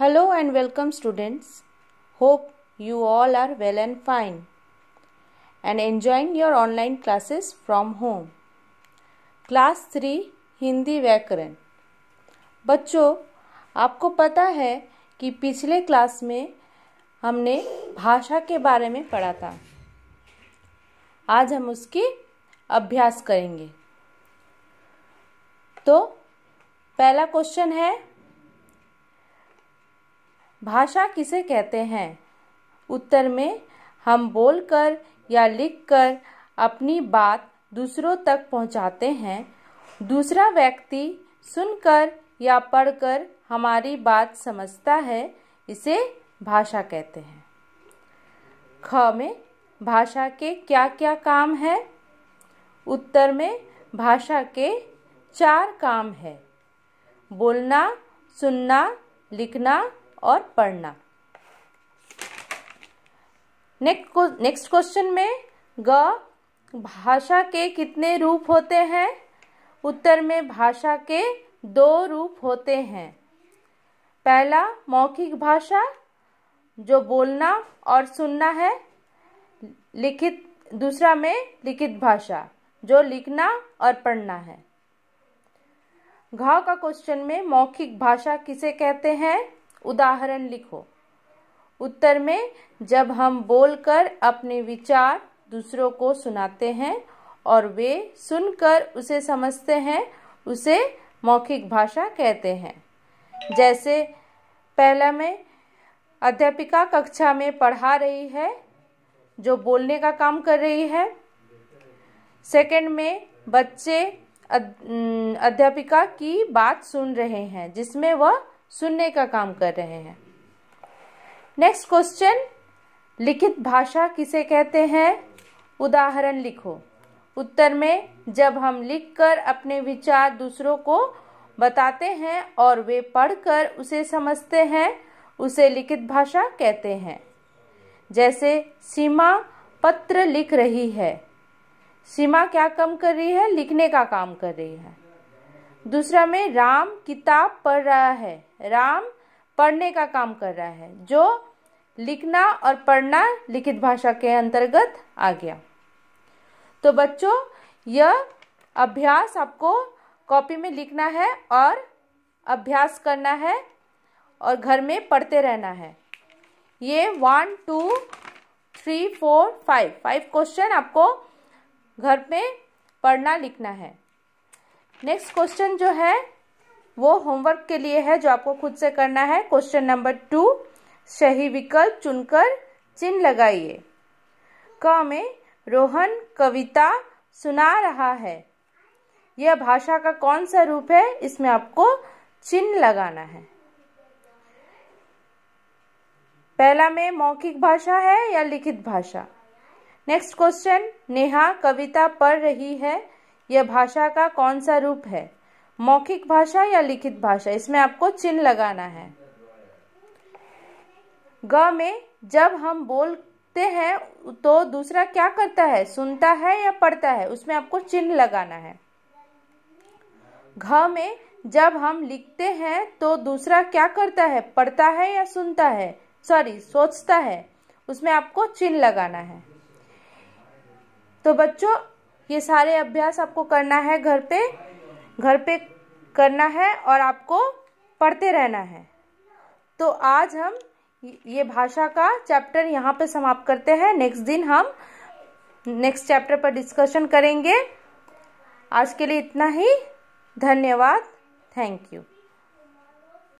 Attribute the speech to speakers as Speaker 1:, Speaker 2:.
Speaker 1: hello and welcome students hope you all are well and fine and enjoying your online classes from home class three Hindi व्याकरण बच्चों आपको पता है कि पिछले क्लास में हमने भाषा के बारे में पढ़ा था आज हम उसकी अभ्यास करेंगे तो पहला क्वेश्चन है भाषा किसे कहते हैं उत्तर में हम बोलकर या लिखकर अपनी बात दूसरों तक पहुंचाते हैं दूसरा व्यक्ति सुनकर या पढ़कर हमारी बात समझता है इसे भाषा कहते हैं ख में भाषा के क्या क्या काम है उत्तर में भाषा के चार काम है बोलना सुनना लिखना और पढ़ना नेक्स्ट क्वेश्चन में ग भाषा के कितने रूप होते हैं उत्तर में भाषा के दो रूप होते हैं पहला मौखिक भाषा जो बोलना और सुनना है लिखित दूसरा में लिखित भाषा जो लिखना और पढ़ना है घाव का क्वेश्चन में मौखिक भाषा किसे कहते हैं उदाहरण लिखो उत्तर में जब हम बोलकर अपने विचार दूसरों को सुनाते हैं और वे सुनकर उसे समझते हैं उसे मौखिक भाषा कहते हैं जैसे पहला में अध्यापिका कक्षा में पढ़ा रही है जो बोलने का काम कर रही है सेकंड में बच्चे अध्यापिका की बात सुन रहे हैं जिसमें वह सुनने का काम कर रहे हैं नेक्स्ट क्वेश्चन लिखित भाषा किसे कहते हैं उदाहरण लिखो उत्तर में जब हम लिखकर अपने विचार दूसरों को बताते हैं और वे पढ़कर उसे समझते हैं उसे लिखित भाषा कहते हैं जैसे सीमा पत्र लिख रही है सीमा क्या काम कर रही है लिखने का काम कर रही है दूसरा में राम किताब पढ़ रहा है राम पढ़ने का काम कर रहा है जो लिखना और पढ़ना लिखित भाषा के अंतर्गत आ गया तो बच्चों यह अभ्यास आपको कॉपी में लिखना है और अभ्यास करना है और घर में पढ़ते रहना है ये one two three four five five question आपको घर में पढ़ना लिखना है नेक्स्ट क्वेश्चन जो है वो होमवर्क के लिए है जो आपको खुद से करना है क्वेश्चन नंबर टू सही विकल्प चुनकर चिन्ह लगाइए क में रोहन कविता सुना रहा है यह भाषा का कौन सा रूप है इसमें आपको चिन्ह लगाना है पहला में मौखिक भाषा है या लिखित भाषा नेक्स्ट क्वेश्चन नेहा कविता पढ़ रही है यह भाषा का कौन सा रूप है मौखिक भाषा या लिखित भाषा इसमें आपको चिन्ह लगाना है ग में जब हम बोलते हैं तो दूसरा क्या करता है सुनता है या पढ़ता है उसमें आपको चिन्ह लगाना है घ में जब हम लिखते हैं तो दूसरा क्या करता है पढ़ता है या सुनता है सॉरी सोचता है उसमें आपको चिन्ह लगाना है तो बच्चों ये सारे अभ्यास आपको करना है घर पे घर पे करना है और आपको पढ़ते रहना है तो आज हम ये भाषा का चैप्टर यहाँ पे समाप्त करते हैं नेक्स्ट दिन हम नेक्स्ट चैप्टर पर डिस्कशन करेंगे आज के लिए इतना ही धन्यवाद थैंक यू